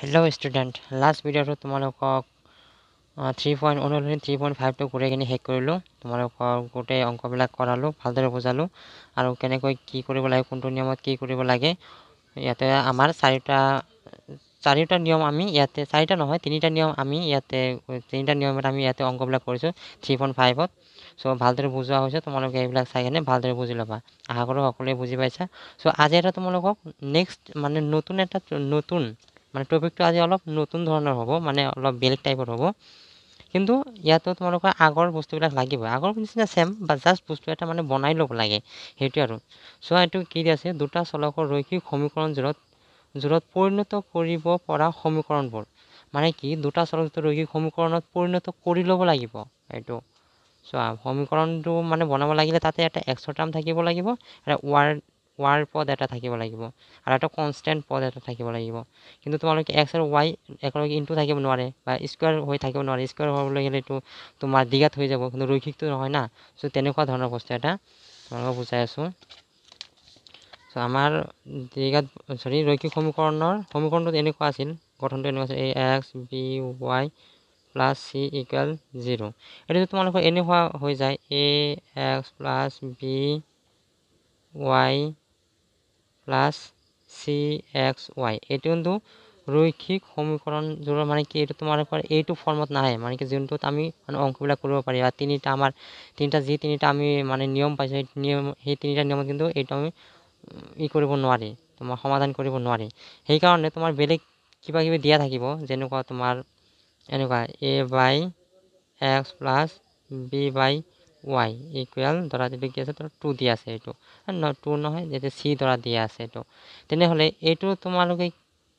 hello' student last ভিডিঅ'টো তোমালোকক three point ঊনৈছ থ্ৰী পইণ্ট ফাইভটো ঘূৰাই কিনি শেষ কৰিলোঁ তোমালোকক গোটেই অংকবিলাক কৰালোঁ ভালদৰে বুজালোঁ আৰু কেনেকৈ কি কৰিব লাগে কোনটো নিয়মত কি কৰিব লাগে ইয়াতে আমাৰ চাৰিটা চাৰিটা নিয়ম আমি ইয়াতে চাৰিটা নহয় তিনিটা নিয়ম আমি ইয়াতে তিনিটা নিয়মত আমি ইয়াতে অংকবিলাক কৰিছোঁ থ্ৰী পইণ্ট ফাইভত চ' ভালদৰে বুজোৱা হৈছে তোমালোকে এইবিলাক চাই কিনে ভালদৰে বুজি ল'বা আশা কৰোঁ সকলোৱে বুজি পাইছা চ' আজি এটা তোমালোকক নেক্সট মানে নতুন এটা নতুন মানে টপিকটো আজি অলপ নতুন ধৰণৰ হ'ব মানে অলপ বেলেগ টাইপৰ হ'ব কিন্তু ইয়াতো তোমালোকৰ আগৰ বস্তুবিলাক লাগিব আগৰ নিচিনা চেম বা জাষ্ট বস্তু এটা মানে বনাই ল'ব লাগে সেইটোৱে আৰু চোৱা এইটো কি দি আছে দুটা চলকৰ ৰৈখিক সমীকৰণ যোৰত জোৰত পৰিণত কৰিব পৰা সমীকৰণবোৰ মানে কি দুটা চলক যিটো ৰৈখিক সমীকৰণত পৰিণত কৰি ল'ব লাগিব এইটো চোৱা সমীকৰণটো মানে বনাব লাগিলে তাতে এটা এক্সট্ৰা টাৰ্ম থাকিব লাগিব এটা ৱাৰ্ড ৱাৰ পদ এটা থাকিব লাগিব আৰু এটা কনষ্টেণ্ট পদ এটা থাকিব লাগিব কিন্তু তোমালোকে এক্স আৰু ৱাই একেলগে ইনটো থাকিব নোৱাৰে বা স্কুৱাৰ হৈ থাকিব নোৱাৰে স্কুৱাৰ হ'বলৈ গ'লেতো তোমাৰ দীঘাত হৈ যাব কিন্তু ৰৈখিকটো নহয় না চ' তেনেকুৱা ধৰণৰ বস্তু এটা তোমালোকক বুজাই আছোঁ চ' আমাৰ দীঘাত চৰি ৰৈখিক সমীকৰণৰ সমীকৰণটোত এনেকুৱা আছিল গঠনটো এনেকুৱা আছিল A X B Y plus C equal zero' এইটোতো তোমালোকৰ এনেকুৱা হৈ যায় A X plus B Y plus C X Y এইটো কিন্তু ৰৈখিক সমীকৰণ যোনৰ মানে কি এইটো তোমালোকৰ এইটো ফৰ্মত নাহে মানে কি যোনটোত আমি মানে অংকবিলাক কৰিব পাৰি বা তিনিটা আমাৰ তিনিটা যি তিনিটা আমি মানে নিয়ম পাইছোঁ সেই নিয়ম সেই তিনিটা নিয়মত কিন্তু এইটো আমি ই কৰিব নোৱাৰি তোমাৰ সমাধান কৰিব নোৱাৰি সেইকাৰণে তোমাৰ বেলেগ কিবাকিবি দিয়া থাকিব যেনেকুৱা তোমাৰ এনেকুৱা A by x plus B by Y equal ধরা যদি কি আছে তো টু দিয়ে আছে এই ন টু নহয় যেতে সি ধরা দিয়ে আছে এই তেনে হলে এইটো তোমালোকে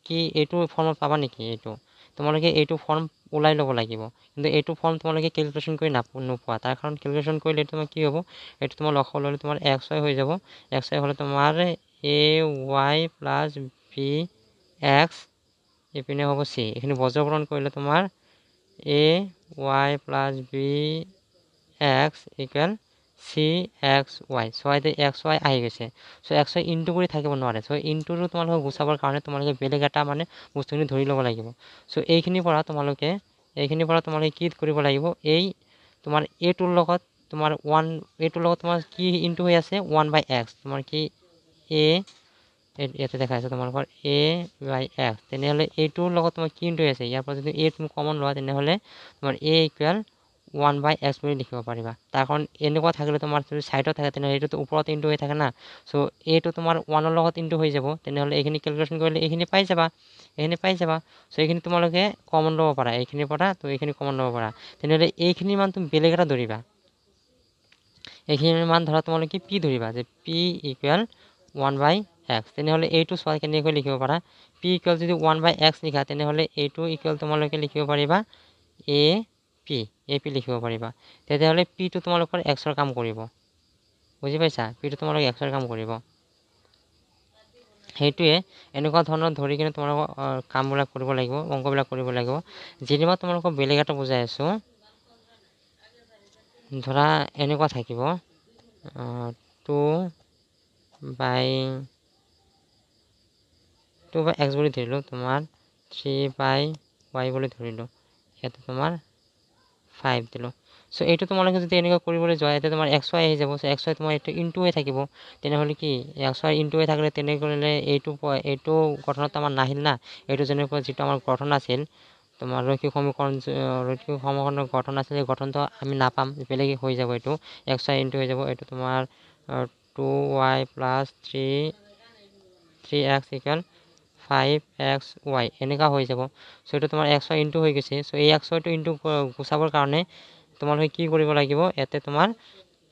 কি এইটো ফর্ম পাবা নেকি এইটো তোমালোকে এইটো ফর্ম ওলাই লব লাগিব কিন্তু এইটো ফর্ম তোমালোকে ক্যালকুলেশন করে না নোপা তার কারণ ক্যালকুলেশন করলে এটা তোমার কি হব এটা তোমার লক্ষ্য হলে তোমার এক্স ওয়াই হয়ে যাব এক্স ওয়াই হলে তোমার A Y plus B X এপিনে হব সি এখানে বজ্রবরণ করলে তোমার A Y plus B X equal C X Y চোৱাইতে এক্স ওয়াই আহি গৈছে চ' এক্স ৱাই ইনটু কৰি থাকিব নোৱাৰে চ' ইনটোৰো তোমালোকক গুচাবৰ কাৰণে তোমালোকে বেলেগ এটা মানে বস্তুখিনি ধৰি ল'ব লাগিব চ' এইখিনিৰ পৰা তোমালোকে এইখিনিৰ পৰা তোমালোকে কি কৰিব লাগিব এই তোমাৰ এইটোৰ লগত তোমাৰ ওৱান এইটোৰ লগত তোমাৰ কি ইনটু হৈ আছে ওৱান বাই এক্স তোমাৰ কি এ ইয়াতে দেখাই আছে তোমালোকৰ এ বাই এক্স তেনেহ'লে এইটোৰ লগত তোমাৰ কি ইনটু হৈ আছে ইয়াৰ পৰা যদি এ তুমি কমন লোৱা তেনেহ'লে তোমাৰ এ ইকুৱেল ওৱান বাই এক্স বুলি লিখিব পাৰিবা তাৰ কাৰণ এনেকুৱা থাকিলে তোমাৰ যদি ছাইডত থাকে তেনেহ'লে এইটোতো ওপৰত ইনটু হৈ থাকে না চ' এইটো তোমাৰ ওৱানৰ লগত ইনটু হৈ যাব তেনেহ'লে এইখিনি কেলকুলেশ্যন কৰিলে এইখিনি পাই যাবা এইখিনি পাই যাবা চ' এইখিনি তোমালোকে কমন ল'ব পাৰা এইখিনিৰ পৰা ত' এইখিনি কমন ল'ব পাৰা তেনেহ'লে এইখিনি মান তুমি বেলেগ এটা ধৰিবা এইখিনি মান ধৰা তোমালোকে পি ধৰিবা যে p equal one by x তেনেহ'লে এইটো চোৱা কেনেকৈ লিখিব পাৰা পি ইকুৱেল যদি ওৱান বাই এক্স লিখা তেনেহ'লে এইটো ইকুৱেল তোমালোকে লিখিব পাৰিবা এ পি এই পি লিখিব পাৰিবা তেতিয়াহ'লে পিটো তোমালোকৰ এক্সৰ কাম কৰিব বুজি পাইছা পিটো তোমালোকে এক্সৰ কাম কৰিব সেইটোৱে এনেকুৱা ধৰণৰ ধৰি কিনে তোমালোকৰ কামবিলাক কৰিব লাগিব অংকবিলাক কৰিব লাগিব যেনিবা তোমালোকক বেলেগ এটা বুজাই আছোঁ ধৰা এনেকুৱা থাকিব two by two by x বুলি ধৰিলোঁ তোমাৰ থ্ৰী বাই ৱাই বুলি ধৰিলোঁ সেইটো তোমাৰ ফাইভ দিলোঁ চ' এইটো তোমালোকে যদি এনেকুৱা কৰিবলৈ যোৱা এতিয়া তোমাৰ এক্স ৱাই আহি যাব চ' এক্স ৱাই তোমাৰ এইটো ইনটো হৈ থাকিব তেনেহ'লে কি এক্স ৱাই ইনটো হৈ থাকিলে তেনেকৈ এইটো এইটো গঠনত আমাৰ নাহিল না এইটো যেনেকুৱা যিটো আমাৰ গঠন আছিল তোমাৰ ৰৈক্ষিক সমীকৰণ ৰৈক্ষিক সমীকৰণৰ গঠন আছিল সেই গঠনটো আমি নাপাম বেলেগ হৈ যাব এইটো এক্স ৱাই ইনটো হৈ যাব এইটো তোমাৰ two y plus three three x equal five x y এনেকা হয়ে যাব সো এটা তোমার এক্স ওয়াই ইন্টু হয়ে গেছে সো এই এক্স ওয়াইটা ইন্টু গুছাবর কারণে তোমার কি করব লাগবে এতে তোমার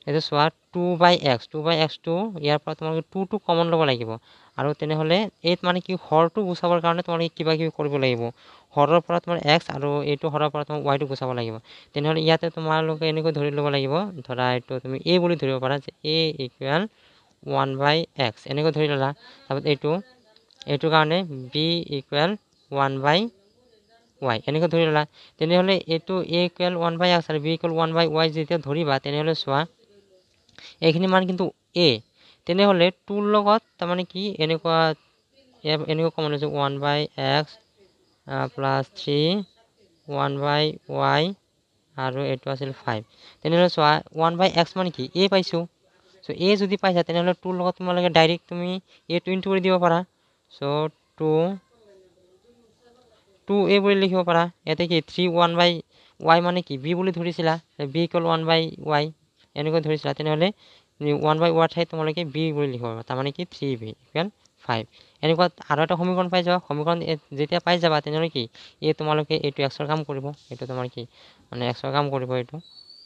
এতে চা two by x two by x two ইয়ারপর তোমাকে টু টু কমন লোক লাগবে আর তেনহলে এই মানে কি হরটু গুছাবর কারণে তোমার কিবা কিবি করব লাগবে হরেরপর তোমার এক্স আর এই হরেরপর তোমার ওয়াই টু গুছাব লাগবে তেনহলে ইয়াতে তোমালকে এনে ধরে লোক লাগবে ধরা এই তুমি এই বলে ধরবা যে a equal one by x এনেক ধরে ললা তারপর এই এইটো কাৰণে b equal one by y এনেকৈ ধৰি ল'লা তেনেহ'লে এইটো a equal one by x আৰু b equal one by y যেতিয়া ধৰিবা তেনেহ'লে চোৱা এইখিনি মান কিন্তু এ তেনেহ'লে টুৰ লগত তাৰমানে কি এনেকুৱা এনেকুৱা কমন হৈছে one by x plus three one by y আৰু এইটো আছিল ফাইভ তেনেহ'লে চোৱা ওৱান বাই এক্স মানে কি এ পাইছোঁ চ' এ যদি পাইছা তেনেহ'লে টুৰ লগত তোমালোকে ডাইৰেক্ট তুমি এ টুইনটো কৰি দিব পাৰা সো টু টু এ বলে লিখব পারা এতে কি থ্রি ওয়ান বাই ওয়াই মানে কি বি বলে ধরেছিলা b equal one by y এনেক ধরেছিলা তিন হলে ওয়ান বাই ওয়ার ঠাইত তোমাকে বি বলে লিখব তার মানে কি থ্রি বি ইকুয়াল ফাইভ এনে আরো একটা সমীকরণ পাই যাবা সমীকরণ যেটা পাই যাবা তিন কি এ তোমালে এই এক্সর কাম করব এই তোমার কি মানে এক্সর কাম করব এই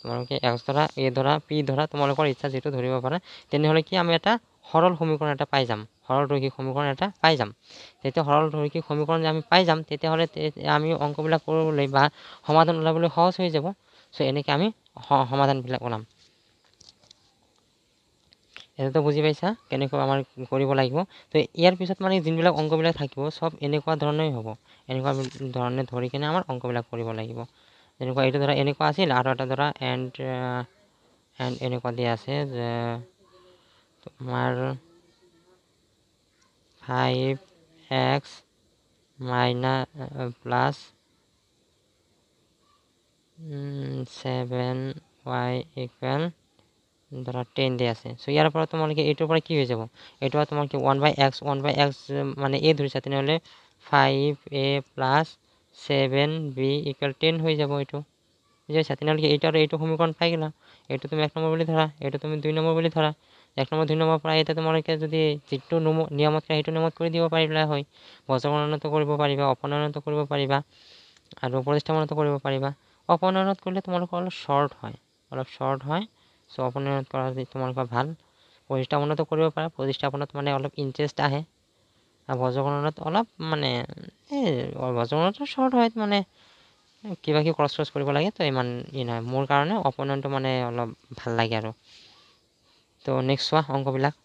তোমালোকে এক্স ধৰা এ ধৰা পি ধৰা তোমালোকৰ ইচ্ছা যিটো ধৰিব পাৰা তেনেহ'লে কি আমি এটা সৰল সমীকৰণ এটা পাই যাম সৰল দৈহিক সমীকৰণ এটা পাই যাম যেতিয়া সৰল দৈহিক সমীকৰণ আমি পাই যাম তেতিয়াহ'লে আমি অংকবিলাক কৰিবলৈ বা সমাধান ওলাবলৈ সহজ হৈ যাব চ' এনেকৈ আমি সমাধানবিলাক ওলাম এইটোতো বুজি পাইছা কেনেকৈ আমাৰ কৰিব লাগিব তো ইয়াৰ পিছত মানে যোনবিলাক অংকবিলাক থাকিব চব এনেকুৱা ধৰণেই হ'ব এনেকুৱা ধৰণে ধৰি কিনে আমাৰ অংকবিলাক কৰিব লাগিব এনেকুৱা এইটো ধৰা এনেকুৱা আছিল আৰু এটা ধৰা এণ্ড এণ্ড এনেকুৱা দিয়া আছে যে তোমাৰ five x minus plus seven y equal ধৰা টেন দি আছে চ' ইয়াৰ পৰা তোমালোকে এইটোৰ পৰা কি হৈ যাব এইটো তোমালোকে one by x one by x মানে এ ধৰিছা তেনেহ'লে five a plus seven b equal ten হৈ যাব এইটো বুজি পাইছা তেনেহ'লে এইটো আৰু এইটো সমীকৰণ পাই গ'লা এইটো তুমি এক নম্বৰ বুলি ধৰা এইটো তুমি দুই নম্বৰ বুলি ধৰা এক নম্বৰ দুই নম্বৰ পৰা এতিয়া তোমালোকে যদি যিটো নম নিয়মত কৰে সেইটো নিয়মত কৰি দিব পাৰিবলৈ হয় বজ্ৰকৰণতো কৰিব পাৰিবা অপনয়নতো কৰিব পাৰিবা আৰু প্ৰতিষ্ঠাপনতো কৰিব পাৰিবা অপনয়নত কৰিলে তোমালোকৰ অলপ শ্বৰ্ট হয় অলপ শ্বৰ্ট হয় চ' অপনয়নত কৰা তোমালোকৰ ভাল প্ৰতিষ্ঠাপনতো কৰিব পাৰা প্ৰতিষ্ঠাপনত মানে অলপ ইণ্টাৰেষ্ট আহে আৰু ভজগণত অলপ মানে এই ভজগণতো শ্বৰ্ট হয় মানে কিবা কিবি ক্ৰছ ক্ৰছ কৰিব লাগে তো ইমান ই নহয় মোৰ কাৰণে অপনেণ্টটো মানে অলপ ভাল লাগে আৰু তো নেক্সট চোৱা অংকবিলাক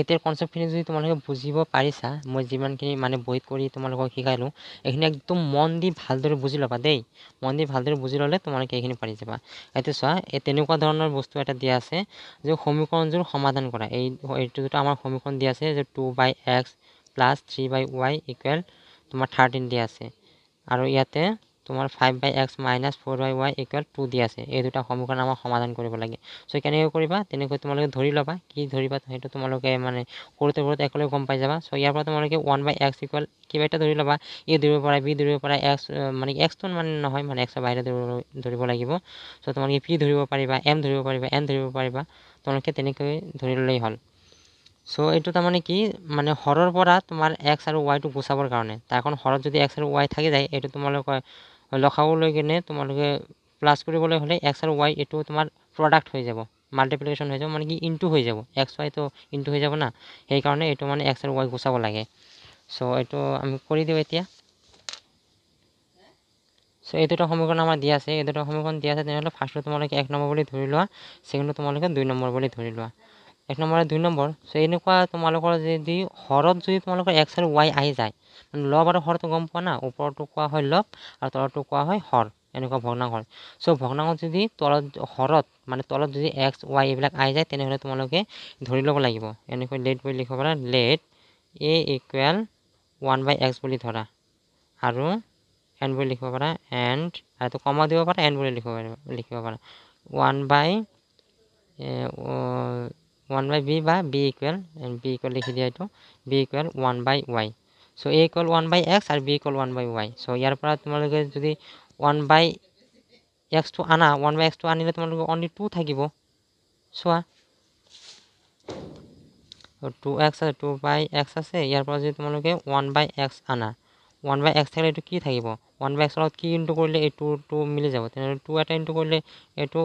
এতিয়াৰ কনচেপ্টখিনি যদি তোমালোকে বুজিব পাৰিছা মই যিমানখিনি মানে বহীত কৰি তোমালোকক শিকালোঁ এইখিনি একদম মন দি ভালদৰে বুজি ল'বা দেই মন দি ভালদৰে বুজি ল'লে তোমালোকে এইখিনি পাৰি যাবা এতিয়া চোৱা এই তেনেকুৱা ধৰণৰ বস্তু এটা দিয়া আছে যে সমীকৰণযোৰ সমাধান কৰা এই এইটো দুটা আমাৰ সমীকৰণ দিয়া আছে যে two by x plus three by y equal তোমাৰ থাৰ্টিন দিয়া আছে আৰু ইয়াতে তোমাৰ five by x minus four by y equal two দি আছে এই দুটা সমীকৰণ আমাৰ সমাধান কৰিব লাগে চ' কেনেকৈ কৰিবা তেনেকৈ তোমালোকে ধৰি ল'বা কি ধৰিবা সেইটো তোমালোকে মানে কৰোঁতে কৰোঁতে একেলগে গম পাই যাবা চ' ইয়াৰ পৰা তোমালোকে ওৱান বাই এক্স ইকুৱেল কিবা এটা ধৰি ল'বা এ ধৰিব পাৰা বি ধৰিব পাৰা এক্স মানে এক্সটো মানে নহয় মানে এক্সৰ বাহিৰে ধৰিব ধৰিব লাগিব চ' তোমালোকে পি ধৰিব পাৰিবা এম ধৰিব পাৰিবা এন ধৰিব পাৰিবা তোমালোকে তেনেকৈ ধৰি ল'লেই হ'ল চ' এইটো তাৰমানে কি মানে হৰৰ পৰা তোমাৰ এক্স আৰু ৱাইটো গুচাবৰ কাৰণে তাৰ কাৰণ হৰত যদি এক্স আৰু ৱাই থাকি যায় এইটো তোমালোকৰ লখাবলৈ কিনে তোমালোকে প্লাছ কৰিবলৈ হ'লে এক্স আৰু ৱাই এইটো তোমাৰ প্ৰডাক্ট হৈ যাব মাল্টিপ্লিকেশ্যন হৈ যাব মানে কি ইনটু হৈ যাব এক্স ৱাইটো ইনটু হৈ যাব না সেইকাৰণে এইটো মানে এক্স আৰু ৱাই গুচাব লাগে চ' এইটো আমি কৰি দিওঁ এতিয়া চ' এই দুটা সমীকৰণ আমাৰ দিয়া আছে এই দুটা সমীকৰণ দিয়া আছে তেনেহ'লে ফাৰ্ষ্টটো তোমালোকে এক নম্বৰ বুলি ধৰি লোৱা ছেকেণ্ডটো তোমালোকে দুই নম্বৰ বুলি ধৰি লোৱা এক নম্বৰ দুই নম্বৰ চ' এনেকুৱা তোমালোকৰ যদি হৰত যদি তোমালোকৰ এক্স আৰু ৱাই আহি যায় লব আৰু হৰটো গম পোৱা না ওপৰটো কোৱা হয় লব আৰু তলৰটো কোৱা হয় হৰ এনেকুৱা ভগ্নাংশ চ' ভগ্নাংশ যদি তলত হৰত মানে তলত যদি এক্স ৱাই এইবিলাক আহি যায় তেনেহ'লে তোমালোকে ধৰি ল'ব লাগিব এনেকৈ লেট বুলি লিখিব পাৰা let a equal one by x বুলি ধৰা আৰু এন বুলি লিখিব পাৰা এণ্ড আৰু এইটো কমাও দিব পাৰা এন বুলি লিখিব পাৰিব লিখিব পাৰা one by one by b বা বি ইকুৱেল বি ইকুৱেল লিখি দিয়া এইটো b equal one by y so' a equal one by x আৰু b equal one by y so' ইয়াৰ পৰা তোমালোকে যদি ওৱান বাই এক্সটো আনা ওৱান বাই এক্সটো আনিলে তোমালোকে অনলি টু থাকিব চোৱা টু এক্স আছে টু বাই এক্স আছে ইয়াৰ পৰা যদি তোমালোকে ওৱান বাই এক্স আনা ওৱান বাই এক্স থাকিলে এইটো কি থাকিব ওৱান বাই এক্সৰ লগত কি ইনটো কৰিলে এইটোটো মিলি যাব তেনেহ'লে টু এটা ইনটো কৰিলে এইটো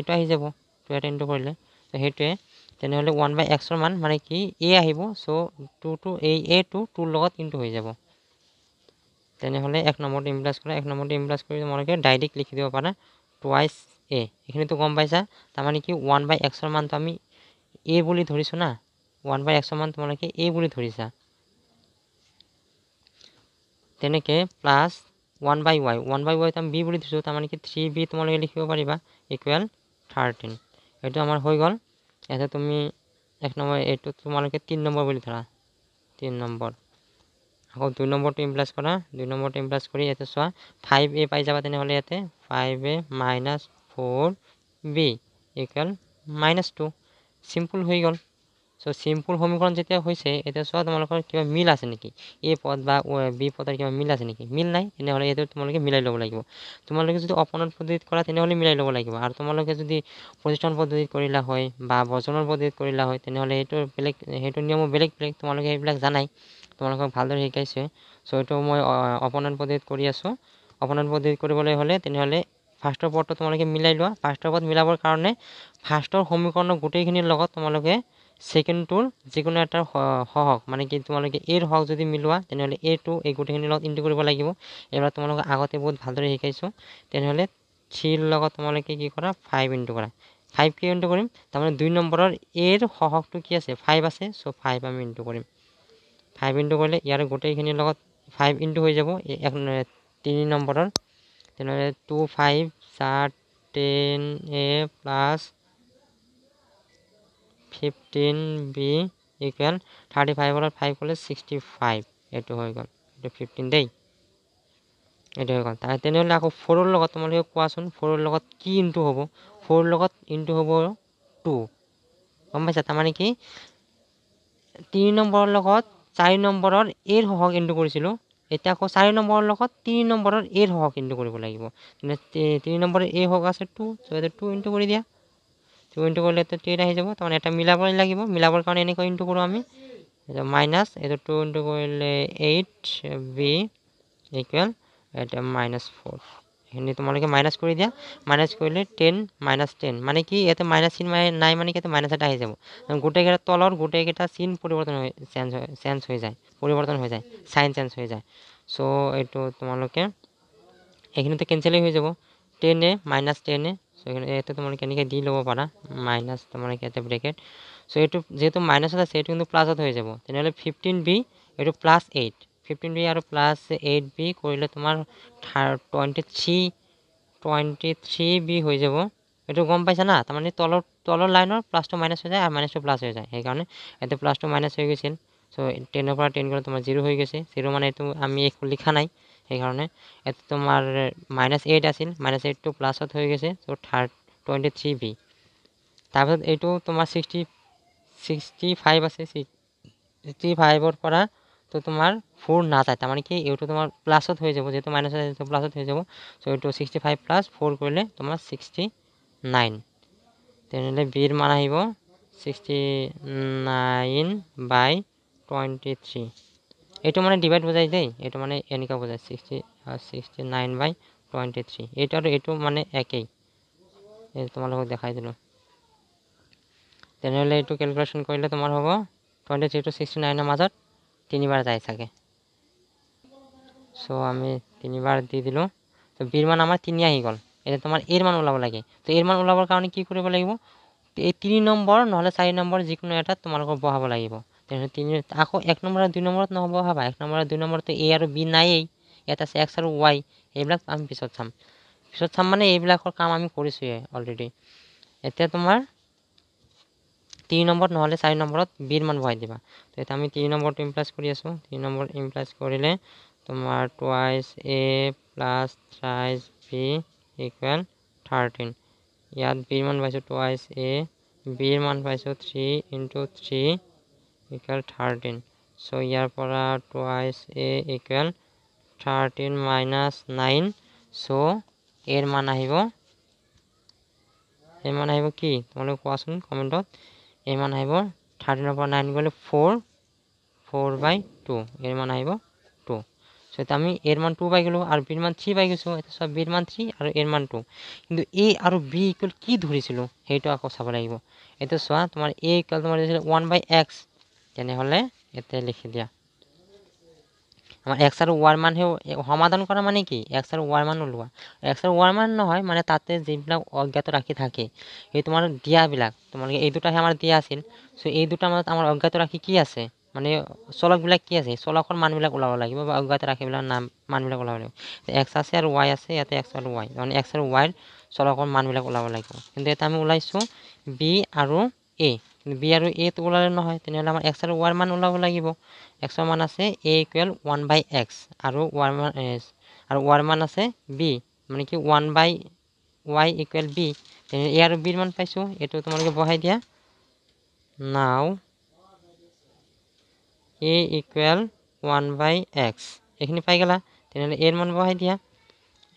এইটো আহি যাব টু এটা ইনটো কৰিলে সেইটোৱে তেনেহলে ওৱান বাই এক্সৰ মান মানে কি এ আহিব so' two two a a two টুৰ লগত ইনটো হৈ যাব তেনেহ'লে এক নম্বৰটো ইমপ্লাছ কৰা এক নম্বৰটো ইমপ্লাছ কৰি তোমালোকে ডাইৰেক্ট লিখি দিব পাৰা টুৱাইচ এ এইখিনিতো গম পাইছা তাৰমানে কি ওৱান বাই এক্সৰ মানটো আমি এ বুলি ধৰিছোঁ না ওৱান বাই এক্সৰ মান তোমালোকে এ বুলি ধৰিছা তেনেকৈ plus one by y one by ৱাইটো আমি বি বুলি ধৰিছোঁ তাৰমানে কি থ্ৰী বি তোমালোকে লিখিব পাৰিবা ইকুৱেল থাৰ্টিন এইটো আমাৰ হৈ গ'ল ইয়াতে তুমি এক নম্বৰ এইটো তোমালোকে তিনি নম্বৰ বুলি ধৰা তিনি নম্বৰ আকৌ দুই নম্বৰটো ইমপ্লাছ কৰা দুই নম্বৰটো ইমপ্লাছ কৰি ইয়াতে চোৱা ফাইভ এ পাই যাবা তেনেহ'লে ইয়াতে five a minus four b equal minus two simple হৈ গ'ল চ' চিম্পুল সমীকৰণ যেতিয়া হৈছে এতিয়া চোৱা তোমালোকৰ কিবা মিল আছে নেকি এ পদ বা বি পদৰ কিবা মিল আছে নেকি মিল নাই তেনেহ'লে এইটো তোমালোকে মিলাই ল'ব লাগিব তোমালোকে যদি অপনত পদ্ধতিত কৰা তেনেহ'লে মিলাই ল'ব লাগিব আৰু তোমালোকে যদি প্ৰতিষ্ঠান পদ্ধতিত কৰিলা হয় বা বজনৰ পদ্ধতিত কৰিলা হয় তেনেহ'লে সেইটো বেলেগ সেইটো নিয়মো বেলেগ বেলেগ তোমালোকে সেইবিলাক জানাই তোমালোকক ভালদৰে শিকাইছে চ' এইটো মই অপনত পদ্ধতিত কৰি আছোঁ অপনত পদ্ধতিত কৰিবলৈ হ'লে তেনেহ'লে ফাৰ্ষ্টৰ পদটো তোমালোকে মিলাই লোৱা ফাৰ্ষ্টৰ পদ মিলাবৰ কাৰণে ফাৰ্ষ্টৰ সমীকৰণৰ গোটেইখিনিৰ লগত তোমালোকে সেকেন্ড টুর যে কোনো একটা সহক মানে কি তোমালে এর হক যদি মিলা তো এ টু এই গোটেখিনির ইন্টু করবো এবার তোমালে আগতে বহুত ভালদরে শিকাইছো তেনহলে থ্রির লগত তোমালে কি করা ফাইভ ইন্টু করা ফাইভ কে ইন্টু করিম তারপরে দুই নম্বরের এর সহকটা কি আছে ফাইভ আছে সো ফাইভ আমি ইন্টু করিম ফাইভ ইন্টু করলে ইয়ার গোটেখিনির ফাইভ ইন্টু হয়ে যাব এক তিন নম্বরের তো টু ফাইভ চার ten a plus fifteen b equal thirty ফাইভৰ লগত ফাইভ কৰিলে ছিক্সটি ফাইভ এইটো হৈ গ'ল এইটো ফিফটিন দেই এইটো হৈ গ'ল তাৰ তেনেহ'লে আকৌ ফ'ৰৰ লগত তোমালোকে কোৱাচোন ফ'ৰৰ লগত কি ইনটো হ'ব ফ'ৰৰ লগত ইনটো হ'ব টু গম পাইছা তাৰমানে কি তিনি নম্বৰৰ লগত চাৰি নম্বৰৰ এৰ সহক ইনটো কৰিছিলোঁ এতিয়া আকৌ চাৰি নম্বৰৰ লগত তিনি নম্বৰৰ এৰ সহক ইনটো কৰিব লাগিব তিনি নম্বৰৰ এ সহক আছে টু চ' এইটো টু ইনটো কৰি দিয়া টু ইন্টু করলে তো টু এটা যাব তখন এটা মিলাবই লাগিব মিলাবৰ কাৰণে এনেকৈ ইন্টু কৰোঁ আমি এইটো মাইনাছ এইটো টু ইন্টু কৰিলে এইট বি ইকুৱেল এটা মাইনাছ ফ'ৰ এখানে তোমালোকে মাইনাছ কৰি দিয়া মাইনাছ কৰিলে টেন মাইনাছ টেন মানে কি ইয়াতে মাইনাছ চিন নাই মানে কি এতে মাইনাছ এটা আহি যাব গোটেইকেইটা তলৰ গোটেইকেইটা চিন পৰিৱৰ্তন হৈ চেঞ্জ হৈ চেঞ্জ হৈ যায় পৰিৱৰ্তন হৈ যায় চাইন চেঞ্জ হৈ যায় চ' এইটো তোমালোকে তো কেঞ্চেলেই হৈ যাব ten a minus ten a সেইখানে এটা তোমালোকে এনেকৈ দি ল'ব পাৰা মাইনাছ তোমালোকে এটা ব্ৰেকেট চ' এইটো যিহেতু মাইনাছ আছে এইটো কিন্তু প্লাছত হৈ যাব তেনেহ'লে ফিফটিন বি এইটো প্লাছ এইট ফিফটিন বি আৰু প্লাছ এইট বি কৰিলে তোমাৰ থাৰ twenty three twenty three b হৈ যাব এইটো গম পাইছা না তাৰমানে তলৰ তলৰ লাইনৰ প্লাছটো মাইনাছ হৈ যায় আৰু মাইনাছটো প্লাছ হৈ যায় সেইকাৰণে এইটো প্লাছটো মাইনাছ হৈ গৈছিল চ' টেনৰ পৰা টেন গ'লে তোমাৰ জিৰ' হৈ গৈছে জিৰ' মানে এইটো আমি একো লিখা নাই সেই কাৰণে ইয়াত তোমাৰ মাইনাছ এইট আছিল মাইনাছ এইটটো প্লাছত হৈ গৈছে তো থাৰ্ড টুৱেণ্টি থ্ৰী বি তাৰপিছত এইটো তোমাৰ ছিক্সটি ছিক্সটি ফাইভ আছে ছিক্সটি ফাইভৰ পৰা তো তোমাৰ ফ'ৰ নাযায় তাৰমানে কি এইটো তোমাৰ প্লাছত হৈ যাব যিহেতু মাইনাছত এইটো প্লাছত হৈ যাব চ' এইটো ছিক্সটি ফাইভ প্লাছ ফ'ৰ কৰিলে তোমাৰ ছিক্সটি নাইন তেনেহ'লে বিৰ মান আহিব sixty nine by twenty three এইটো মানে ডিভাইড বুজাইছে দেই এইটো মানে এনেকুৱা বুজাইছে sixty sixty nine by twenty three এইটো আৰু এইটো মানে একেই এই তোমালোকক দেখাই দিলোঁ তেনেহ'লে এইটো কেলকুলেশ্যন কৰিলে তোমাৰ হ'ব টুৱেণ্টি থ্ৰী টু ছিক্সটি নাইনৰ মাজত তিনিবাৰ যায় চাগে চ' আমি তিনিবাৰ দি দিলোঁ তো বিৰ মান আমাৰ তিনি আহি গ'ল এতিয়া তোমাৰ এৰ মান ওলাব লাগে তো এৰ মান ওলাবৰ কাৰণে কি কৰিব লাগিব এই তিনি নম্বৰ নহ'লে চাৰি নম্বৰ যিকোনো এটা তোমালোকক বহাব লাগিব তিনিত আকৌ এক নম্বৰত দুই নম্বৰত নহ'ব ভাবা এক নম্বৰত দুই নম্বৰত এ আৰু বি নাইয়েই ইয়াত আছে এক্স আৰু ৱাই সেইবিলাক আমি পিছত চাম পিছত চাম মানে এইবিলাকৰ কাম আমি কৰিছোঁহে অলৰেডি এতিয়া তোমাৰ তিনি নম্বৰত নহ'লে চাৰি নম্বৰত বিৰ মান বহাই দিবা তো এতিয়া আমি তিনি নম্বৰত ইমপ্লাইজ কৰি আছোঁ তিনি নম্বৰত ইমপ্লাইজ কৰিলে তোমাৰ twice a plus thrice b equal thirteen ইয়াত বিৰ মান পাইছোঁ টুৱাইছ এ বিৰ মান পাইছোঁ three into three equal thirteen so' ইয়াৰ পৰা twice a equal thirteen minus nine so' এৰ মান আহিব এই মান আহিব কি তোমালোকে কোৱাচোন কমেণ্টত এই মান আহিব থাৰ্টিনৰ পৰা নাইন গ'লে ফ'ৰ ফ'ৰ বাই টু এৰ মান আহিব টু চ' এতিয়া আমি এৰ মান টু পাই গ'লোঁ আৰু বিৰ মান থ্ৰী পাই গৈছোঁ এতিয়া চব বিৰ মান থ্ৰী আৰু এৰ মান টু কিন্তু এ আৰু বি ইকুৱেল কি ধৰিছিলোঁ সেইটো আকৌ চাব লাগিব এতিয়া চোৱা তোমাৰ এ ইকুৱেল তোমাৰ ওৱান বাই এক্স তেনেহলে এতে লিখি দিয়া আমাৰ এক্স আৰু ৱাৰ মানহে সমাধান কৰা মানে কি এক্স আৰু ৱাৰ মান ওলোৱা এক্স আৰু ৱাৰ মান নহয় মানে তাতে যিবিলাক অজ্ঞাত ৰাখি থাকে সেই তোমাৰ দিয়াবিলাক তোমালোকে এই দুটাহে আমাৰ দিয়া আছিল চ' এই দুটাৰ মাজত আমাৰ অজ্ঞাত ৰাখি কি আছে মানে চলকবিলাক কি আছে চলকৰ মানবিলাক ওলাব লাগিব বা অজ্ঞাত ৰাখিবিলাক নাম মানবিলাক ওলাব লাগিব এক্স আছে আৰু ৱাই আছে ইয়াতে এক্স আৰু ৱাই মানে এক্স আৰু ৱাইৰ চলকৰ মানবিলাক ওলাব লাগিব কিন্তু এতিয়া আমি ওলাইছোঁ বি আৰু এ বি আৰু এটো ওলালে নহয় তেনেহ'লে আমাৰ এক্সৰ ৱাৰ মান ওলাব লাগিব এক্সৰ মান আছে a equal one by x আৰু ৱাৰ মান আৰু ৱাৰ মান আছে বি মানে কি one by y equal b a আৰু বিৰ মান পাইছোঁ এইটো তোমালোকে বহাই দিয়া now a equal one by x এইখিনি পাই গ'লা তেনেহ'লে এৰ মান বহাই দিয়া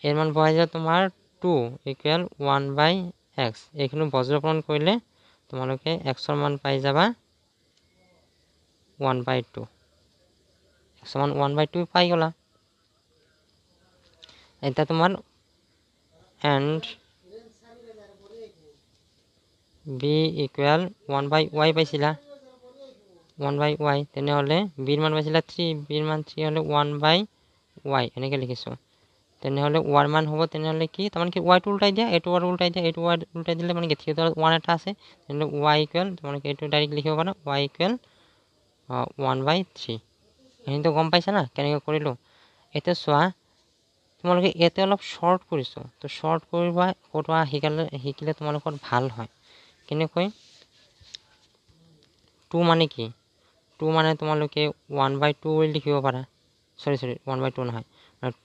এৰ মান বহাই দিয়া তোমাৰ two equal one by x এইখিনি বজ্ৰপণ কৰিলে তোমালোকে এক্সৰ মান পাই যাবা ওৱান বাই টু এক্সৰ মান ওৱান বাই টু পাই গ'লা এতিয়া তোমাৰ and b equal one by y পাইছিলা ওৱান বাই ৱাই তেনেহ'লে বিৰ মান পাইছিলা থ্ৰী বিৰ মান থ্ৰী হ'লে ওৱান বাই ৱাই এনেকৈ লিখিছোঁ তেনেহ'লে ৱাৰ মান হ'ব তেনেহ'লে কি তাৰমানে কি ৱাইটো ওলটাই দিয়া এইটো ৱাৰ ওলটাই দিয়া এইটো ৱাৰ ওলটাই দিলে মানে থিয়েটাৰত ওৱান এটা আছে তেনেহ'লে ৱাই ইকুৱেল তোমালোকে এইটো ডাইৰেক্ট লিখিব পাৰা y equal one by three এইখিনিতো গম পাইছা না কেনেকৈ কৰিলোঁ এতিয়া চোৱা তোমালোকে ইয়াতে অলপ শ্বৰ্ট কৰিছোঁ তো শ্বৰ্ট কৰিব ক'ৰবাত শিকালে শিকিলে তোমালোকৰ ভাল হয় কেনেকৈ টু মানে কি টু মানে তোমালোকে ওৱান বাই টু বুলি লিখিব পাৰা চৰি চৰি ওৱান বাই টু নহয়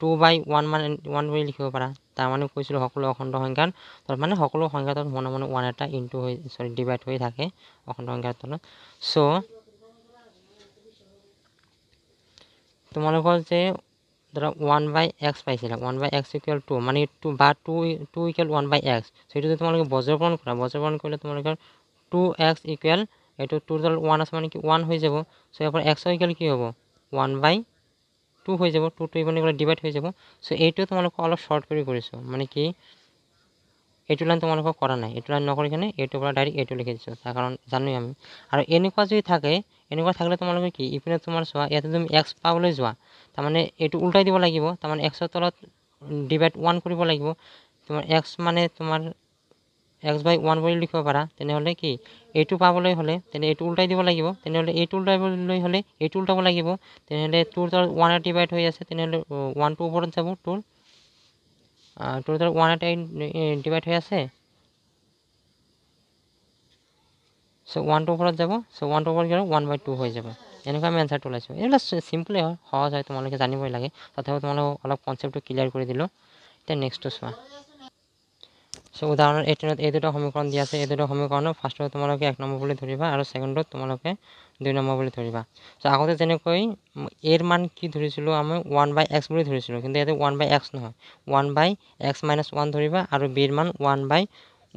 টু বাই ওৱান মানে ওৱান বুলি লিখিব পাৰা তাৰমানে কৈছিলোঁ সকলো অখণ্ড সংখ্যাৰ তলত মানে সকলো সংখ্যাত মনে মনে ওৱান এটা ইনটু হৈ চৰি ডিভাইড হৈ থাকে অখণ্ড সংখ্যাৰ তলত চ' তোমালোকৰ যে ধৰা ওৱান বাই এক্স পাইছিলা one by x equal two মানে টু বা two two equal one by x সেইটো যদি তোমালোকে বজ্ৰপণ কৰা বজ্ৰপণ কৰিলে তোমালোকৰ টু এক্স ইকুৱেল এইটো টুৰ তলত ওৱান আছে মানে কি ওৱান হৈ যাব চ' ইয়াৰ পৰা এক্সৰ ইকুৱেল কি হ'ব ওৱান বাই টু হৈ যাব টু টু মানে ডিভাইড হৈ যাব চ' এইটো তোমালোকক অলপ শ্বৰ্ট কৰি কৰিছোঁ মানে কি এইটো লাইন তোমালোকক কৰা নাই এইটো লাইন নকৰি কিনে এইটোৰ পৰা ডাইৰেক্ট এইটো লিখি দিছোঁ তাৰ কাৰণ জানোৱেই আমি আৰু এনেকুৱা যদি থাকে এনেকুৱা থাকিলে তোমালোকে কি ইপিনে তোমাৰ চোৱা ইয়াতে তুমি এক্স পাবলৈ যোৱা তাৰমানে এইটো ওলটাই দিব লাগিব তাৰমানে এক্সৰ তলত ডিভাইড ওৱান কৰিব লাগিব তোমাৰ এক্স মানে তোমাৰ এক্স বাই ওৱান বুলি লিখিব পাৰা তেনেহ'লে কি এইটো পাবলৈ হ'লে তেনে এইটো ওলটাই দিব লাগিব তেনেহ'লে এইটো ওলটাবলৈ হ'লে এইটো ওলটাব লাগিব তেনেহ'লে টুৰ তাৰ ওৱান এইটি বাইট হৈ আছে তেনেহ'লে ওৱানটো ওপৰত যাব টুৰ টুৰ তাৰ ওৱান এইটি বাইট হৈ আছে চ' ওৱানটো ওপৰত যাব চ' ওৱানটো ওপৰত গ'লে ওৱান বাই টু হৈ যাব এনেকুৱা আমি এনচাৰটো ওলাইছোঁ এইবিলাক চিম্পলেই হয় সহজ হয় তোমালোকে জানিবই লাগে তথাপিও তোমালোকক অলপ কনচেপ্টটো ক্লিয়াৰ কৰি দিলোঁ এতিয়া নেক্সটটো চোৱা সো উদাহরণ এইটিনত এই দুটো সমীকরণ দিয়া আছে এই দুটো সমীকরণ ফার্স্টত তোমালোকে এক নম্বর বলে ধরবা আর সেকেন্ডত তোমালোকে দুই নম্বর বলে ধরবা সো আগতে যে এর মান কি ধরেছিল আমি ওয়ান বাই এক্স বলে ধরেছিল কিন্তু এতে ওয়ান বাই এক্স নয় one by x minus one ধরবা আর বির মান one by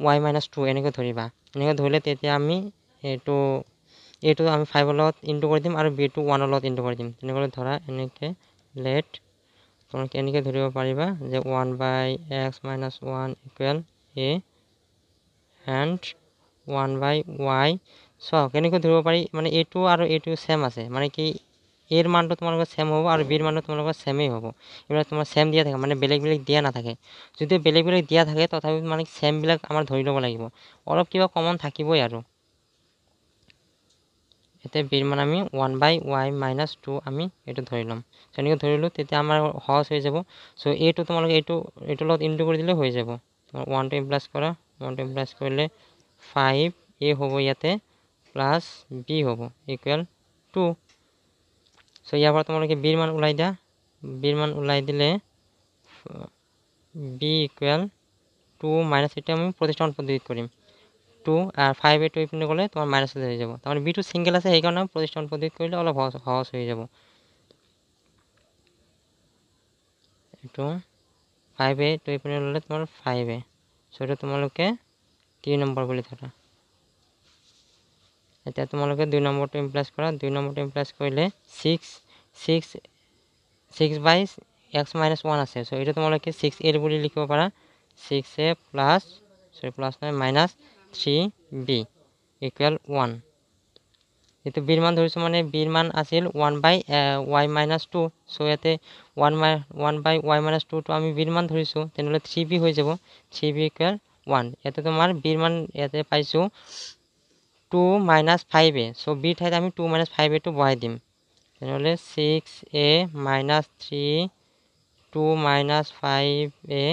y minus two এনেক ধরবা এনেক ধরলে তেতিয়া আমি এইটো এইটো আমি ফাইভৰ লগত ইনটু কৰি দিম আৰু বিটো ওৱানৰ লগত ইনটু কৰি দিম তেনেকৈ ধৰা এনেকৈ লেট তোমালোকে এনেকৈ ধৰিব পাৰিবা যে one by x minus one equal a and 1 by y so keneko dhurbo pari mane a2 aru a2 same ase mane ki a er man tu tomaloko same hobo aru b er man tu tomaloko same i hobo ebra tomar same diya thake mane belek belek diya na thake jodi belek belek diya thake tothabi mane same bilak amar dhori lobo lagibo orop kiba common thakibo aru এতে বিৰ মান আমি one by y minus two আমি এইটো ধৰি ল'ম তেনেকৈ ধৰিলোঁ তেতিয়া আমাৰ সহজ হৈ যাব চ' এইটো তোমালোকে এইটো এইটোৰ লগত ইনটু কৰি দিলে হৈ যাব টু ওৱানটো ইমপ্লাছ কৰা টু ইমপ্লাছ কৰিলে ফাইভ এ হ'ব ইয়াতে প্লাছ বি হ'ব ইকুৱেল টু চ' ইয়াৰ পৰা তোমালোকে বিৰ মান ওলাই দিয়া বিৰ মান ওলাই দিলে বি ইকুৱেল টু মাইনাছ এতিয়া আমি প্ৰতিষ্ঠান পদ্ধতি কৰিম টু আর ফাইভ এইট ইপিনে গ'লে তোমাৰ মাইনাছ হৈ যাব তাৰমানে বিটো ছিংগল আছে সেইকাৰণে প্ৰতিষ্ঠান পদ্ধতি কৰিলে অলপ সহজ সহজ হৈ যাব এইটো ফাইভে টু এফালে হলে তোমাৰ ফাইভে চ' এইটো তোমালোকে তিনি নম্বৰ বুলি ধৰা এতিয়া তোমালোকে দুই নম্বৰটো ইমপ্লাছ কৰা দুই নম্বৰটো ইমপ্লাছ কৰিলে six six six by x minus one আছে চ' এইটো তোমালোকে ছিক্স এইট বুলি লিখিব পাৰা six a plus sorry plus নহয় minus three b equal one যিহেতু বিৰ মান ধৰিছোঁ মানে বিৰ মান আছিল one by y minus two so' ইয়াতে one my one by y minus two আমি বিৰ মান ধৰিছোঁ তেনেহ'লে থ্ৰী বি হৈ যাব থ্ৰী বি ইকুৱেল ওৱান ইয়াতে তোমাৰ বিৰ মান ইয়াতে পাইছো two minus five a so' বিৰ ঠাইত আমি টু মাইনাছ ফাইভ এটো বহাই দিম তেনেহ'লে six a minus three two minus five a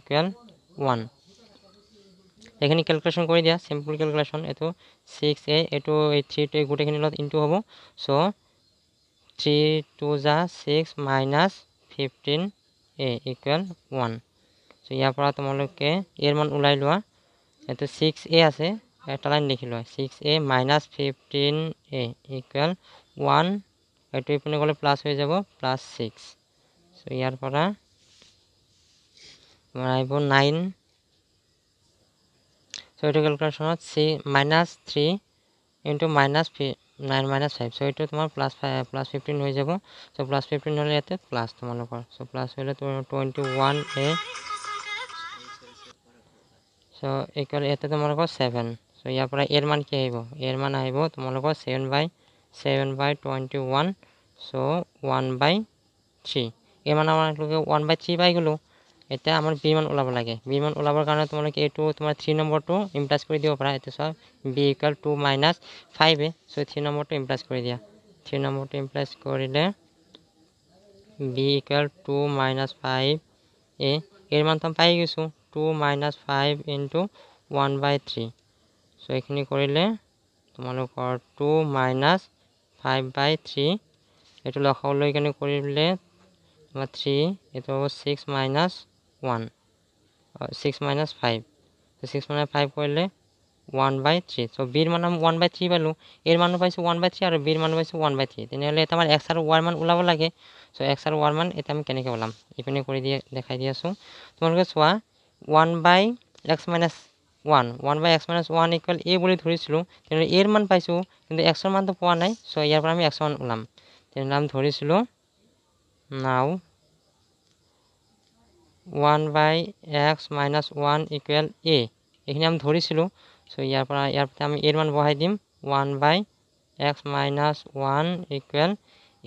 equal one এইখিনি কেলকুলেশ্যন কৰি দিয়া চিম্পল কেলকুলেশ্যন এইটো ছিক্স এ এইটো এই থ্ৰীটোৱে গোটেইখিনিৰ লগত ইনটো হ'ব চ' থ্ৰী টু জা six minus fifteen a equal one so' ইয়াৰ পৰা তোমালোকে এৰ মান ওলাই লোৱা এইটো ছিক্স এ আছে এটা লাইন লিখি লোৱা six a minus fifteen a equal one এইটো এইপিনে গ'লে প্লাছ হৈ যাব প্লাছ ছিক্স চ' ইয়াৰ পৰা নাইন সো এইটো ক্যালকুলেশনত সি মাইনাস থ্রি ইন্টু মাইনাস ফি নাইন মাইনাস ফাইভ সো এইটো তোমার প্লাস প্লাস ফিফটিন হয়ে যাব সো প্লাস ফিফটিন হলে ইয়াতে প্লাস তোমার সো প্লাস হলে তোমার twenty one a so equal ইয়াতে তোমার সেভেন সো ইয়ারপর এর মান কি আহব এর মান আহব তোমার seven by seven by twenty one so one by three এর মান আমার ওয়ান বাই থ্রি পাই গেলো এটা আমার বি মান ওলাব লাগে বি মান ওলাবর কারণে তোমালকে এই তোমার থ্রি নম্বরটো ইমপ্লাস করে দিব পড়া এটা সব বি ইকুয়াল টু মাইনাস ফাইভে সো থ্রি নম্বরটো ইমপ্লাস করে দিয়া থ্রি নম্বরটো ইমপ্লাস করলে b equal two minus five a এর মান তো আমি পাই গেছো two minus five into one by three so এইখানে করলে তোমালকর two minus five by three এই লক্ষ্য লোক করলে তোমার থ্রি এই six minus one six minus five তো সিক্স মাইনাস ফাইভ করলে ওয়ান বাই থ্রি সো বির মান আমি ওয়ান বাই থ্রি পালো এর মানও পাইছো ওয়ান বাই থ্রি আর বির মান পাইছো ওয়ান বাই থ্রি তেনেহ'লে এটা আমাৰ এক্স আৰু ৱাৰ মান ওলাব লাগে চ' এক্স আৰু ৱাৰ মান এটা আমি কেনেকৈ ওলাম ইপিনে কৰি দিয়ে দেখাই দি আছোঁ তোমালোকে চোৱা one by x minus one one by x minus one equal a বুলি ধৰিছিলোঁ তেনেহ'লে এৰ মান পাইছোঁ কিন্তু এক্সৰ মানটো পোৱা নাই চ' ইয়াৰ পৰা আমি এক্স মান ওলাম তেনেহ'লে আমি ধৰিছিলোঁ now one by x minus one equal a এইখিনি আমি ধৰিছিলোঁ চ' ইয়াৰ পৰা ইয়াৰ প্ৰতি আমি এৰ মান বহাই দিম one by x minus one equal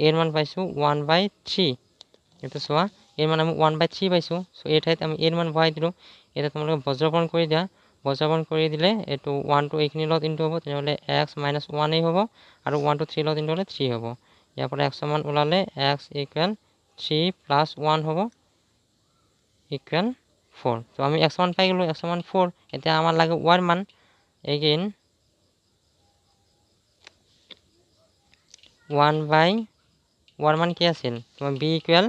এৰ মান পাইছোঁ ওৱান বাই থ্ৰী এইটো চোৱা এৰ মান আমি ওৱান বাই থ্ৰী পাইছোঁ চ' এই ঠাইত আমি এৰ মান বহাই দিলোঁ এতিয়া তোমালোকে বজ্ৰপণ কৰি দিয়া বজ্ৰপণ কৰি দিলে এইটো ওৱানটো এইখিনিৰ লগত ইনটো হ'ব তেনেহ'লে এক্স মাইনাছ ওৱানেই হ'ব আৰু ওৱানটো থ্ৰীৰ লগত ইনটো হ'লে থ্ৰী হ'ব ইয়াৰ পৰা এক্সৰ মান ওলালে x equal three plus one হ'ব ইকুয়াল ফোর তো আমি একশো মান পাই গেল একশো মান ফোর এতে আমার লাগে ওয়ান মান এগেন ওয়ান বাই ওয়ান মান কি আছে তোমার b equal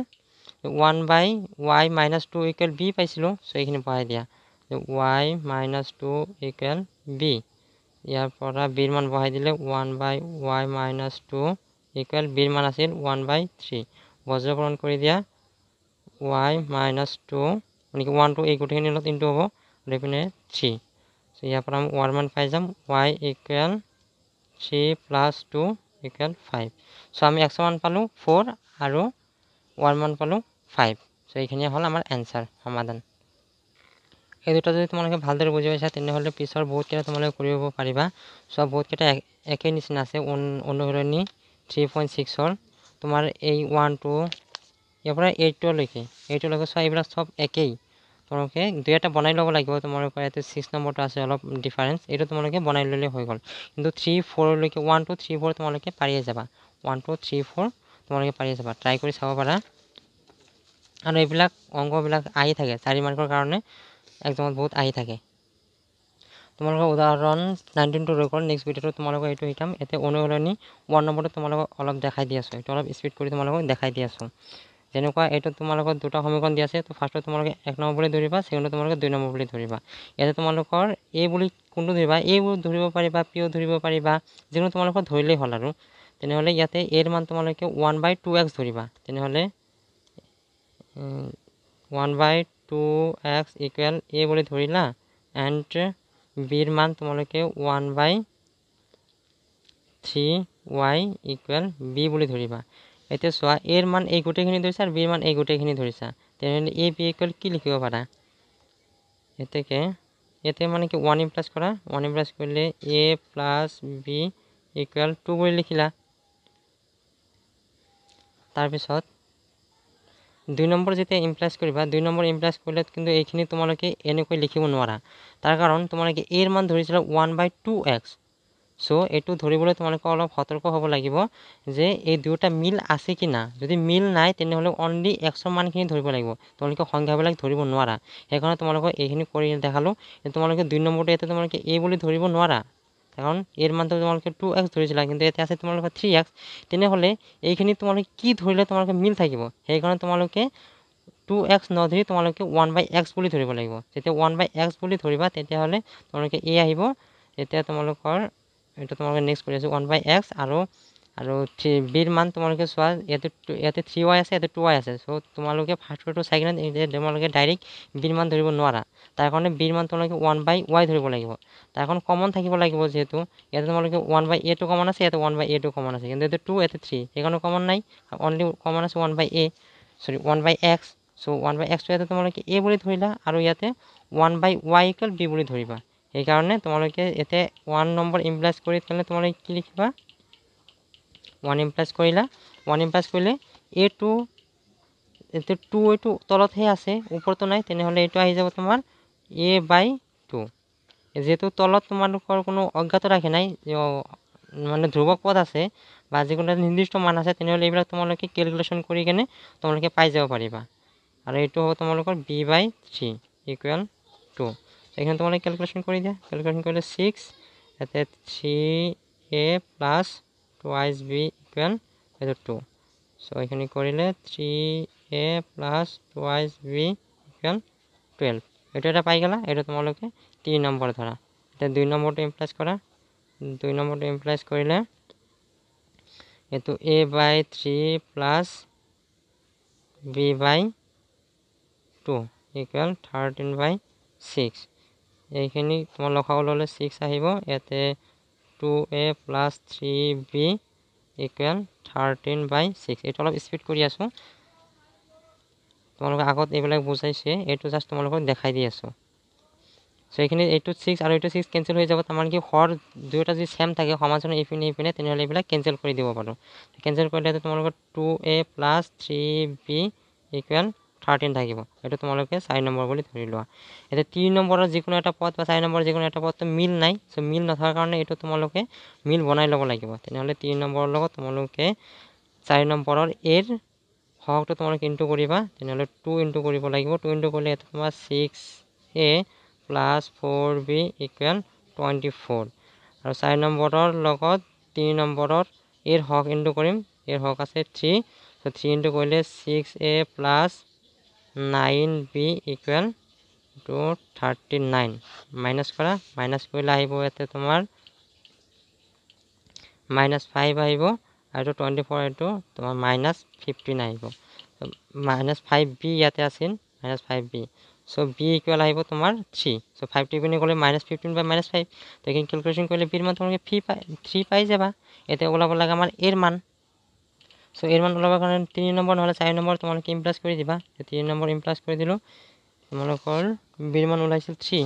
one by y minus two equal b পাইছিল সো এইখানে পড়াই দিয়া y minus two equal b ইয়ারপর বির মান বহাই দিলে one by y minus two equal বির মান আছে ওয়ান বাই থ্রি বজ্রকরণ করে দিয়া ৱাই মাইনাছ টু গতিকে ওৱান টু এই গোটেইখিনি লগত ইনটো হ'ব গোটেই পিনে থ্ৰী চ' ইয়াৰ পৰা আমি ওৱাৰ মান পাই যাম y equal three plus two equal five so' আমি এক্স ওৱান পালোঁ ফ'ৰ আৰু ওৱাৰ মান পালোঁ ফাইভ চ' এইখিনিয়ে হ'ল আমাৰ এনচাৰ সমাধান সেই দুটা যদি তোমালোকে ভালদৰে বুজি পাইছা তেনেহ'লে পিছৰ বহুতকেইটা তোমালোকে কৰিব পাৰিবা চব বহুতকেইটা একে নিচিনা আছে অনুসৰণী থ্ৰী পইণ্ট ছিক্সৰ তোমাৰ এই ওৱান টু ইয়াৰ পৰা এইটটোলৈকে এইটটোলৈকে চোৱা এইবিলাক চব একেই তোমালোকে দুই এটা বনাই ল'ব লাগিব তোমালোকৰ ইয়াতে ছিক্স নম্বৰটো আছে অলপ ডিফাৰেঞ্চ এইটো তোমালোকে বনাই ল'লে হৈ গ'ল কিন্তু থ্ৰী ফ'ৰলৈকে ওৱান টু থ্ৰী ফ'ৰ তোমালোকে পাৰিয়ে যাবা ওৱান টু থ্ৰী ফ'ৰ তোমালোকে পাৰিয়ে যাবা ট্ৰাই কৰি চাব পাৰা আৰু এইবিলাক অংকবিলাক আহি থাকে চাৰি মাৰ্কৰ কাৰণে একজামত বহুত আহি থাকে তোমালোকৰ উদাহৰণ নাইণ্টিনটো ৰৈ গ'ল নেক্সট ভিডিঅ'টো তোমালোকক এইটো শিকাম এতিয়া অনুসৰণি ওৱান নম্বৰটো তোমালোকক অলপ দেখাই দি আছোঁ এইটো অলপ স্পীড কৰি তোমালোকক দেখাই দি আছোঁ যেনেকুৱা এইটো তোমালোকৰ দুটা সমীকৰণ দিয়া আছে তো ফাৰ্ষ্টত তোমালোকে এক নম্বৰ বুলি ধৰিবা ছেকেণ্ডত তোমালোকে দুই নম্বৰ বুলি ধৰিবা ইয়াতে তোমালোকৰ এই বুলি কোনটো ধৰিবা এইবোৰ ধৰিব পাৰিবা পিঅ' ধৰিব পাৰিবা যিকোনো তোমালোকৰ ধৰিলেই হ'ল আৰু তেনেহ'লে ইয়াতে এৰ মান তোমালোকে ওৱান বাই টু এক্স ধৰিবা তেনেহ'লে one by two x equal a বুলি ধৰিলা এণ্ড বিৰ মান তোমালোকে one by three y equal b বুলি ধৰিবা এতিয়া চোৱা এৰ মান এই গোটেইখিনি ধৰিছা আৰু বিৰ মান এই গোটেইখিনি ধৰিছা তেনেহ'লে এ বি ইকুৱেল কি লিখিব পাৰা এতেকে ইয়াতে মানে কি ওৱান ইমপ্লাছ কৰা ওৱান ইমপ্লাছ কৰিলে a plus b equal two বুলি লিখিলা তাৰপিছত দুই নম্বৰ যেতিয়া ইমপ্লাছ কৰিবা দুই নম্বৰ ইমপ্লাছ কৰিলে কিন্তু এইখিনি তোমালোকে এনেকৈ লিখিব নোৱাৰা তাৰ কাৰণ তোমালোকে এৰ মান ধৰিছিলা one by two x so এইটো ধরবলে তোমালোক অল্প সতর্ক হব লাগিব যে এই দুটা মিল আছে কি না যদি মিল নাই তেনহলে অনলি একশো মানখিনি ধরব লাগিব তোমালোকে সংখ্যা বিলাক ধরব নোৱাৰা সেইকাৰণে তোমালোকে এইখিনি কৰি দেখালো তোমালোকে দুই নম্বৰটো এতিয়া তোমালোকে এই বুলি ধৰব নোৱাৰা কাৰণ এৰ মানটো তোমালোকে টু এক্স ধৰিছিলা কিন্তু এতিয়া আছে তোমালোকে থ্ৰী এক্স তেনেহলে এইখিনি তোমালোকে কি ধৰিলে তোমালোকে মিল থাকিব সেইকাৰণে তোমালোকে টু এক্স নধৰি তোমালোকে ওৱান বাই এক্স বুলি ধৰিব লাগিব যেতিয়া ওৱান বাই এক্স বুলি ধৰিবা তেতিয়াহ'লে তোমালোকে এই আহিব এতিয়া তোমালোকৰ এটা তোমালোকে নেক্সট কৰি আছো ওৱান বাই এক্স আৰু আৰু থ্ৰী বিৰ মান তোমালোকে চোৱা ইয়াতে ইয়াতে থ্ৰী ৱাই আছে ইয়াতে টু ৱাই আছে চ' তোমালোকে ফাৰ্ষ্ট ৱেটো চাই কিনে তোমালোকে ডাইৰেক্ট বিৰ মান ধৰিব নোৱাৰা তাৰ কাৰণে বিৰ মান তোমালোকে ওৱান বাই ৱাই ধৰিব লাগিব তাৰ কাৰণে কমন থাকিব লাগিব যিহেতু ইয়াতে তোমালোকে ওৱান বাই এটো কমন আছে ইয়াতে ওৱান বাই এটো কমন আছে কিন্তু ইয়াতে টু ইয়াতে থ্ৰী সেইকাৰণে কমন নাই অনলি কমন আছে one by a sorry one by x চ' ওৱান বাই এক্সটো ইয়াতে তোমালোকে এ বুলি ধৰিলা আৰু ইয়াতে one by y equal b বুলি ধৰিবা সেইকাৰণে তোমালোকে ইয়াতে ওৱান নম্বৰ ইমপ্লাইজ কৰি থাকিলে তোমালোকে কি লিখিবা ওৱান ইমপ্লাইজ কৰিলা ওৱান ইমপ্লাইজ কৰিলে এ টু এইটো টু এইটো তলতহে আছে ওপৰতো নাই তেনেহ'লে এইটো আহি যাব তোমাৰ এ বাই টু যিহেতু তলত তোমালোকৰ কোনো অজ্ঞাত ৰাখে নাই মানে ধ্ৰুৱক পদ আছে বা যিকোনো এটা নিৰ্দিষ্ট মান আছে তেনেহ'লে এইবিলাক তোমালোকে কেলকুলেশ্যন কৰি কিনে তোমালোকে পাই যাব পাৰিবা আৰু এইটো হ'ব তোমালোকৰ b by three equal two এখানে তোমার ক্যালকুলেশন করে দিয়ে ক্যালকুলেশন করলে সিক্স এতে থ্রি এ প্লাস আইস বি ইকুয়াল এত টু সো এখানে করিলে থ্রি এ প্লাস আইস বি ইকুয়াল টুয়েলভ এটা এটা পাই গেলা এটা তোমালোকে তিন নম্বর ধরা এটা দুই নম্বরটা এমপ্লাইজ করা দুই নম্বরটা এমপ্লাইজ কৰিলে এইটো a by three plus B by two equal thirteen by six এইখিনি তোমাৰ লখাও ল'লে ছিক্স আহিব ইয়াতে two a plus three b equal thirteen by six এইটো অলপ স্পীড কৰি আছোঁ তোমালোকে আগত এইবিলাক বুজাইছোঁ এইটো জাষ্ট তোমালোকক দেখাই দি আছোঁ চ' এইখিনি এইটোত ছিক্স আৰু এইটো ছিক্স কেঞ্চেল হৈ যাব তাৰমানে কি হৰ দুয়োটা যদি ছেম থাকে সমাজৰ এইপিনে এইপিনে তেনেহ'লে এইবিলাক কেঞ্চেল কৰি দিব পাৰোঁ কেঞ্চেল কৰিলে তোমালোকৰ two a plus three b equal thirteen থাকিব এইটো তোমালোকে চাৰি নম্বৰ বুলি ধৰি লোৱা এতিয়া তিনি নম্বৰৰ যিকোনো এটা পদ বা চাৰি নম্বৰৰ যিকোনো এটা পদটো মিল নাই চ' মিল নথকাৰ কাৰণে এইটো তোমালোকে মিল বনাই ল'ব লাগিব তেনেহ'লে তিনি নম্বৰৰ লগত তোমালোকে চাৰি নম্বৰৰ এৰ সহকটো তোমালোকে ইনটু কৰিবা তেনেহ'লে টু ইনটু কৰিব লাগিব টু ইনটু কৰিলে এইটো তোমাৰ six a plus four b equal twenty four আৰু চাৰি নম্বৰৰ লগত তিনি নম্বৰৰ এৰ হক ইনটু কৰিম এৰ হক আছে থ্ৰী চ' থ্ৰী ইনটু কৰিলে six a plus nine b equal two thirty nine minus কৰা মাইনাছ কৰিলে আহিব ইয়াতে তোমাৰ মাইনাছ ফাইভ আহিব আৰু টুৱেণ্টি ফ'ৰ এইটো তোমাৰ মাইনাছ ফিফটিন আহিব মাইনাছ ফাইভ বি ইয়াতে আছিল মাইনাছ ফাইভ বি চ' বি ইকুৱেল আহিব তোমাৰ থ্ৰী চ' ফাইভ টি পিনে ক'লে minus fifteen by minus five তো সেইখিনি কেলকুলেশ্যন কৰিলে বিৰ মান তোমালোকে ফ্ৰী পাই থ্ৰী পাই যাবা এতিয়া ওলাব লাগে আমাৰ এৰ মান সো এর মান লগার কাৰণে তিনি নম্বৰ নহ'লে চাৰি নম্বৰ তোমালোকে ইমপ্লাছ কৰি দিবা তিনি নম্বৰ ইমপ্লাছ কৰি দিলোঁ তোমালোকৰ বিৰ মান ওলাইছিল থ্ৰী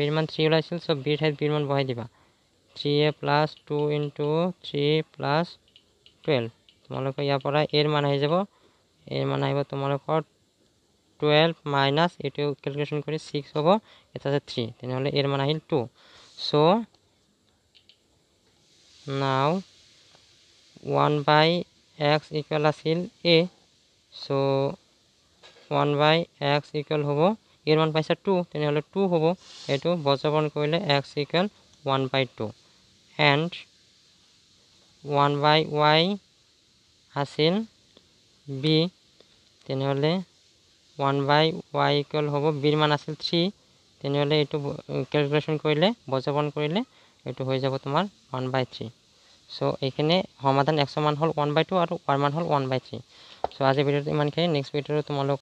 বিৰ মান থ্ৰী ওলাইছিল চ' বিৰ ঠাইত বিৰ মান বহাই দিবা three a plus two into three plus twelve তোমালোকৰ ইয়াৰ পৰা এৰ মান আহি যাব এৰ মান আহিব তোমালোকৰ টুৱেল্ভ মাইনাছ এইটো কেলকুলেশ্যন কৰি ছিক্স হ'ব এটা আছে থ্ৰী তেনেহ'লে এৰ মান আহিল টু চ' নাও ওৱান বাই এক্স ইকুৱেল আছিল এ চ' ওৱান বাই এক্স ইকুৱেল হ'ব এ ওৱান পাইছে টু তেনেহ'লে টু হ'ব সেইটো বজ্ৰবৰণ কৰিলে x equal one by two and one by y আছিল বি তেনেহ'লে ওৱান বাই ৱাই ইকুৱেল হ'ব বিৰ মান আছিল থ্ৰী তেনেহ'লে এইটো কেলকুলেশ্যন কৰিলে বজ্ৰবৰণ কৰিলে এইটো হৈ যাব তোমাৰ ওৱান বাই থ্ৰী সো এইখানে সমাধান একশো মান হল ওয়ান বাই টু আর ওয়ান মান হল ওয়ান বাই থ্রি সো আজ ভিডিওটি ইমানখানি নেক্সট ভিডিওতে তোমালোক